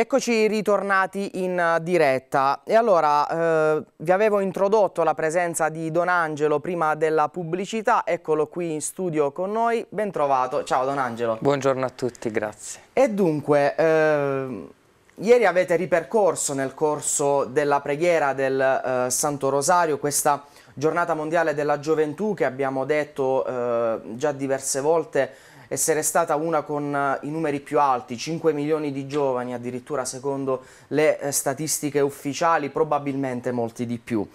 Eccoci ritornati in eh, diretta e allora eh, vi avevo introdotto la presenza di Don Angelo prima della pubblicità, eccolo qui in studio con noi, ben trovato, ciao Don Angelo. Buongiorno a tutti, grazie. E dunque, eh, ieri avete ripercorso nel corso della preghiera del eh, Santo Rosario questa giornata mondiale della gioventù che abbiamo detto eh, già diverse volte essere stata una con eh, i numeri più alti, 5 milioni di giovani addirittura secondo le eh, statistiche ufficiali, probabilmente molti di più.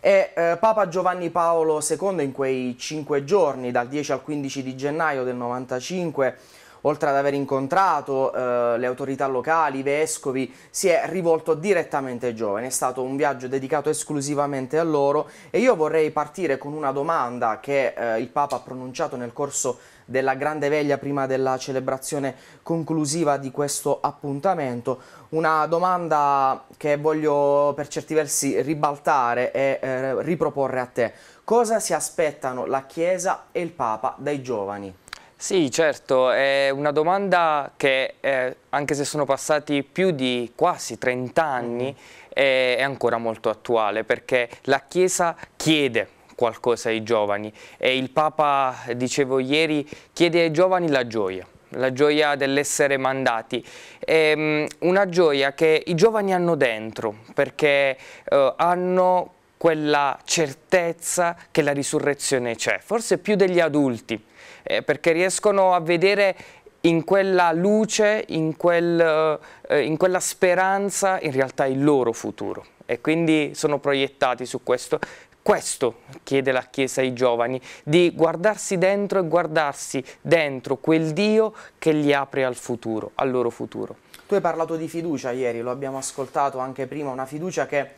E eh, Papa Giovanni Paolo II in quei cinque giorni, dal 10 al 15 di gennaio del 95, oltre ad aver incontrato eh, le autorità locali, i vescovi, si è rivolto direttamente ai giovani. È stato un viaggio dedicato esclusivamente a loro e io vorrei partire con una domanda che eh, il Papa ha pronunciato nel corso di della grande veglia prima della celebrazione conclusiva di questo appuntamento. Una domanda che voglio per certi versi ribaltare e eh, riproporre a te. Cosa si aspettano la Chiesa e il Papa dai giovani? Sì, certo, è una domanda che eh, anche se sono passati più di quasi 30 anni mm. Mm-hmm. è, è ancora molto attuale perché la Chiesa chiede qualcosa ai giovani e il Papa, dicevo ieri, chiede ai giovani la gioia la gioia dell'essere mandati, è ehm, una gioia che i giovani hanno dentro perché eh, hanno quella certezza che la risurrezione c'è, forse più degli adulti, eh, perché riescono a vedere in quella luce, in, quel, eh, in quella speranza in realtà il loro futuro e quindi sono proiettati su questo questo chiede la Chiesa ai giovani, di guardarsi dentro e guardarsi dentro quel Dio che li apre al futuro, al loro futuro. Tu hai parlato di fiducia ieri, lo abbiamo ascoltato anche prima, una fiducia che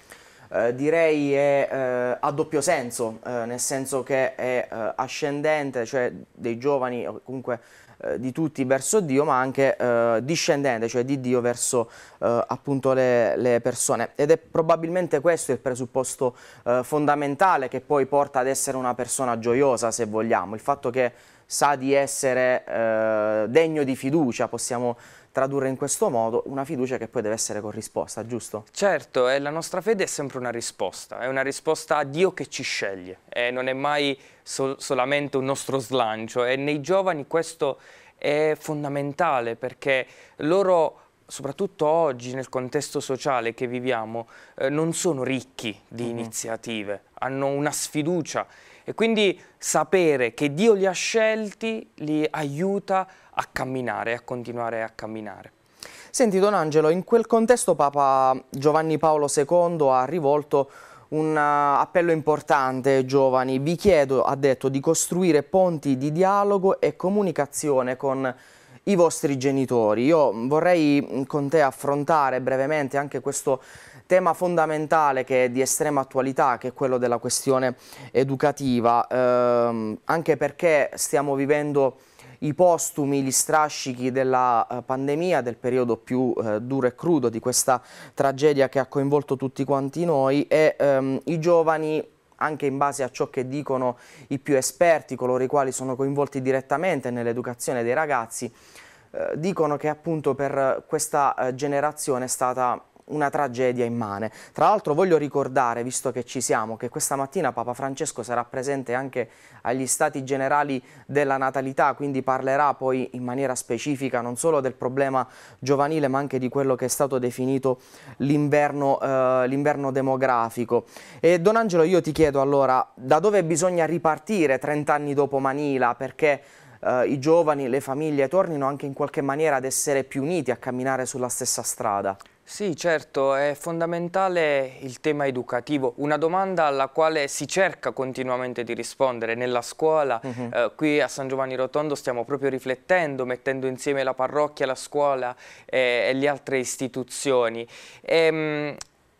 eh, direi è eh, a doppio senso, eh, nel senso che è eh, ascendente, cioè dei giovani comunque eh, di tutti verso Dio, ma anche eh, discendente, cioè di Dio verso eh, appunto le, le, persone. Ed è probabilmente questo il presupposto eh, fondamentale che poi porta ad essere una persona gioiosa, se vogliamo, il fatto che sa di essere degno di fiducia, possiamo dire tradurre in questo modo una fiducia che poi deve essere corrisposta, giusto? Certo, eh, la nostra fede è sempre una risposta, è una risposta a Dio che ci sceglie, e eh, non è mai sol solamente un nostro slancio e nei giovani questo è fondamentale perché loro soprattutto oggi nel contesto sociale che viviamo, eh, non sono ricchi di mm -hmm. iniziative, hanno una sfiducia e quindi sapere che Dio li ha scelti li aiuta a camminare, a continuare a camminare. Senti Don Angelo, in quel contesto Papa Giovanni Paolo II ha rivolto un eh, appello importante ai giovani. Vi chiedo, ha detto, di costruire ponti di dialogo e comunicazione con i vostri genitori. Io vorrei mm, con te affrontare brevemente anche questo tema fondamentale che è di estrema attualità, che è quello della questione educativa, ehm, anche perché stiamo vivendo i postumi, gli strascichi della eh, pandemia, del periodo più eh, duro e crudo di questa tragedia che ha coinvolto tutti quanti noi e ehm, i giovani anche in base a ciò che dicono i più esperti, coloro i quali sono coinvolti direttamente nell'educazione dei ragazzi, eh, dicono che appunto per questa eh, generazione è stata una tragedia immane. Tra l'altro voglio ricordare, visto che ci siamo, che questa mattina Papa Francesco sarà presente anche agli Stati Generali della Natalità, quindi parlerà poi in maniera specifica non solo del problema giovanile ma anche di quello che è stato definito l'inverno eh, demografico. E Don Angelo io ti chiedo allora da dove bisogna ripartire 30 anni dopo Manila perché eh, i giovani, le famiglie tornino anche in qualche maniera ad essere più uniti, a camminare sulla stessa strada? Sì, certo, è fondamentale il tema educativo, una domanda alla quale si cerca continuamente di rispondere nella scuola. Uh mhm. -huh. eh, qui a San Giovanni Rotondo stiamo proprio riflettendo, mettendo insieme la parrocchia, la scuola eh, e le altre istituzioni. Ehm,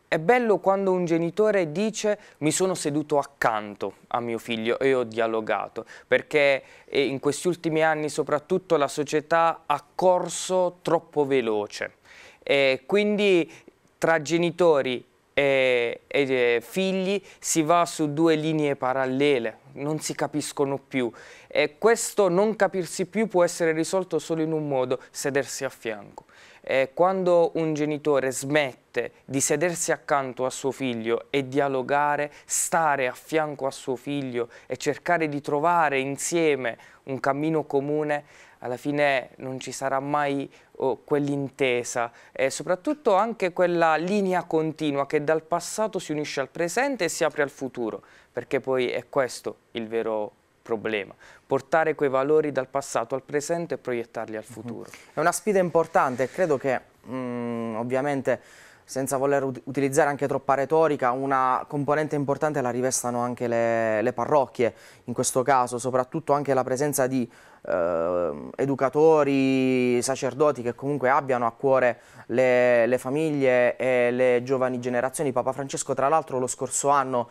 è bello quando un genitore dice mi sono seduto accanto a mio figlio e ho dialogato, perché eh, in questi ultimi anni soprattutto la società ha corso troppo veloce eh, quindi tra genitori eh, e, e, eh, figli si va su due linee parallele, non si capiscono più. E questo non capirsi più può essere risolto solo in un modo, sedersi a fianco eh, quando un genitore smette di sedersi accanto a suo figlio e dialogare, stare a fianco a suo figlio e cercare di trovare insieme un cammino comune, alla fine non ci sarà mai oh, quell'intesa e soprattutto anche quella linea continua che dal passato si unisce al presente e si apre al futuro, perché poi è questo il vero problema, portare quei valori dal passato al presente e proiettarli al mhm. futuro. È una sfida importante e credo che mh, mm, ovviamente senza voler utilizzare anche troppa retorica, una componente importante la rivestano anche le, le parrocchie, in questo caso, soprattutto anche la presenza di eh, educatori, sacerdoti che comunque abbiano a cuore le, le famiglie e le giovani generazioni. Papa Francesco, tra l'altro, lo scorso anno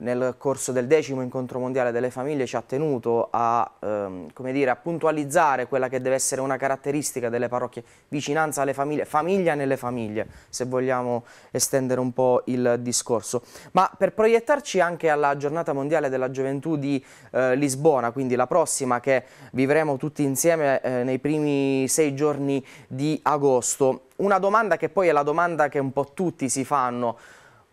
nel corso del decimo incontro mondiale delle famiglie ci ha tenuto a, ehm, dire, a, puntualizzare quella che deve essere una caratteristica delle parrocchie, vicinanza alle famiglie, famiglia nelle famiglie, se vogliamo estendere un po' il discorso. Ma per proiettarci anche alla giornata mondiale della gioventù di eh, Lisbona, quindi la prossima che vivremo tutti insieme eh, nei primi sei giorni di agosto, una domanda che poi è la domanda che un po' tutti si fanno,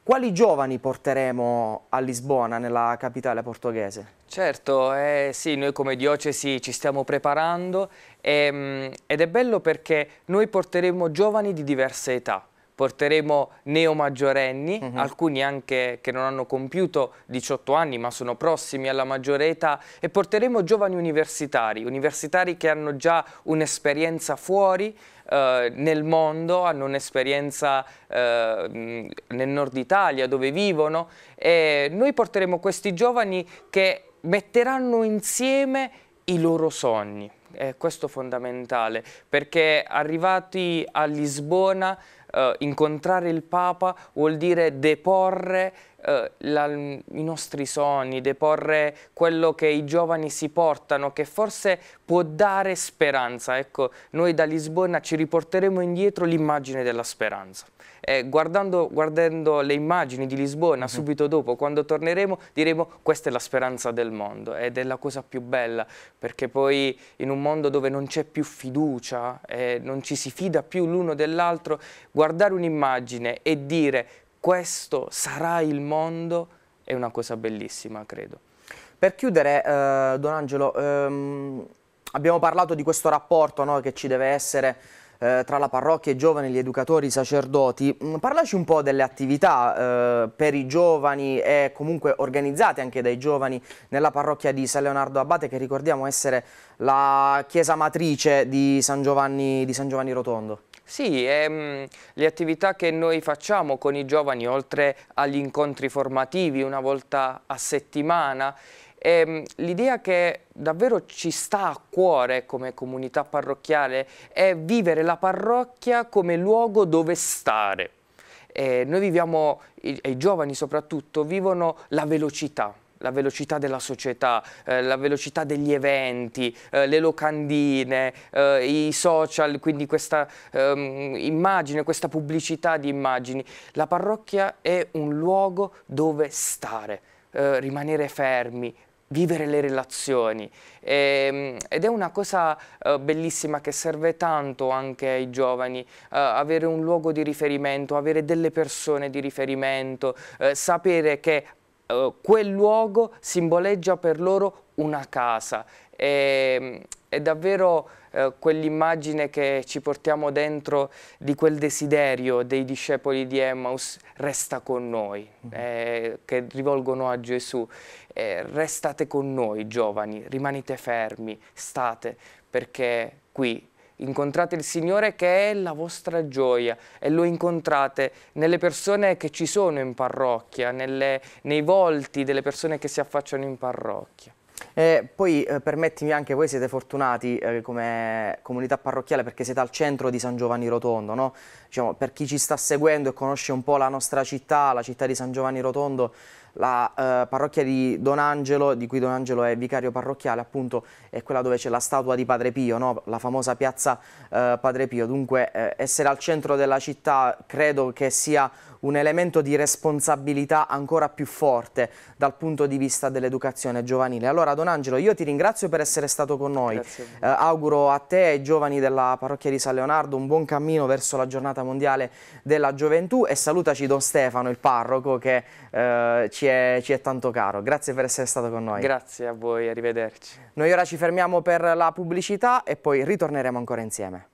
quali giovani porteremo a Lisbona, nella capitale portoghese? Certo, eh, sì, noi come diocesi ci stiamo preparando e, ehm, ed è bello perché noi porteremo giovani di diverse età porteremo neo maggiorenni, uh alcuni anche che non hanno compiuto 18 anni ma sono prossimi alla maggiore età e porteremo giovani universitari, universitari che hanno già un'esperienza fuori eh, nel mondo, hanno un'esperienza eh, nel nord Italia dove vivono e noi porteremo questi giovani che metteranno insieme i loro sogni. Eh, questo è fondamentale perché arrivati a Lisbona eh, incontrare il Papa vuol dire deporre eh, la, i nostri sogni, deporre quello che i giovani si portano, che forse può dare speranza. Ecco, noi da Lisbona ci riporteremo indietro l'immagine della speranza. E guardando, guardando, le immagini di Lisbona mm -hmm. subito dopo, quando torneremo, diremo questa è la speranza del mondo ed è la cosa più bella, perché poi in un mondo dove non c'è più fiducia, eh, non ci si fida più l'uno dell'altro, guardare un'immagine e dire questo sarà il mondo è una cosa bellissima, credo. Per chiudere, eh, Don Angelo, ehm, abbiamo parlato di questo rapporto no, che ci deve essere eh, tra la parrocchia, e i giovani, gli educatori, i sacerdoti. Mm, parlaci un po' delle attività eh, per i giovani e comunque organizzate anche dai giovani nella parrocchia di San Leonardo Abate che ricordiamo essere la chiesa matrice di San Giovanni, di San Giovanni Rotondo. Sì, e, ehm, le attività che noi facciamo con i giovani, oltre agli incontri formativi una volta a settimana, ehm, l'idea che davvero ci sta a cuore come comunità parrocchiale è vivere la parrocchia come luogo dove stare. E eh, noi viviamo, e i giovani soprattutto, vivono la velocità, la velocità della società, eh, la velocità degli eventi, eh, le locandine, eh, i social, quindi questa ehm, immagine, questa pubblicità di immagini. La parrocchia è un luogo dove stare, eh, rimanere fermi, vivere le relazioni e, ehm, ed è una cosa uh, bellissima che serve tanto anche ai giovani uh, avere un luogo di riferimento avere delle persone di riferimento uh, sapere che eh, quel luogo simboleggia per loro una casa. E, è davvero eh, quell'immagine che ci portiamo dentro di quel desiderio dei discepoli di Emmaus resta con noi, mhm. eh, che rivolgono a Gesù, eh, restate con noi giovani, rimanete fermi, state, perché qui incontrate il Signore che è la vostra gioia e lo incontrate nelle persone che ci sono in parrocchia, nelle, nei volti delle persone che si affacciano in parrocchia. Eh, poi eh, permettimi anche, voi siete fortunati eh, come comunità parrocchiale perché siete al centro di San Giovanni Rotondo, no? diciamo, per chi ci sta seguendo e conosce un po' la nostra città, la città di San Giovanni Rotondo, la eh, parrocchia di Don Angelo, di cui Don Angelo è vicario parrocchiale, appunto è quella dove c'è la statua di Padre Pio, no? la famosa piazza eh, Padre Pio. Dunque eh, essere al centro della città credo che sia un elemento di responsabilità ancora più forte dal punto di vista dell'educazione giovanile. Allora Don Angelo, io ti ringrazio per essere stato con noi, eh, auguro a te e ai giovani della parrocchia di San Leonardo un buon cammino verso la giornata mondiale della gioventù e salutaci Don Stefano, il parroco che eh, ci, è, ci è tanto caro. Grazie per essere stato con noi. Grazie a voi, arrivederci. Noi ora ci fermiamo per la pubblicità e poi ritorneremo ancora insieme.